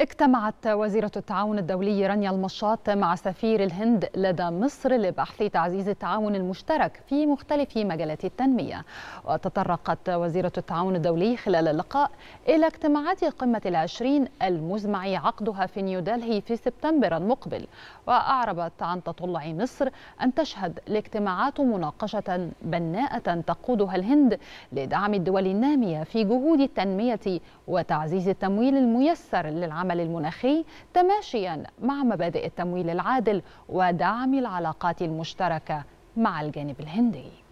اجتمعت وزيرة التعاون الدولي رانيا المشاط مع سفير الهند لدى مصر لبحث تعزيز التعاون المشترك في مختلف مجالات التنمية وتطرقت وزيرة التعاون الدولي خلال اللقاء إلى اجتماعات قمة العشرين المزمع عقدها في نيودلهي في سبتمبر المقبل وأعربت عن تطلع مصر أن تشهد الاجتماعات مناقشة بناءة تقودها الهند لدعم الدول النامية في جهود التنمية وتعزيز التمويل الميسر للعمل العمل المناخي تماشيا مع مبادئ التمويل العادل ودعم العلاقات المشتركه مع الجانب الهندي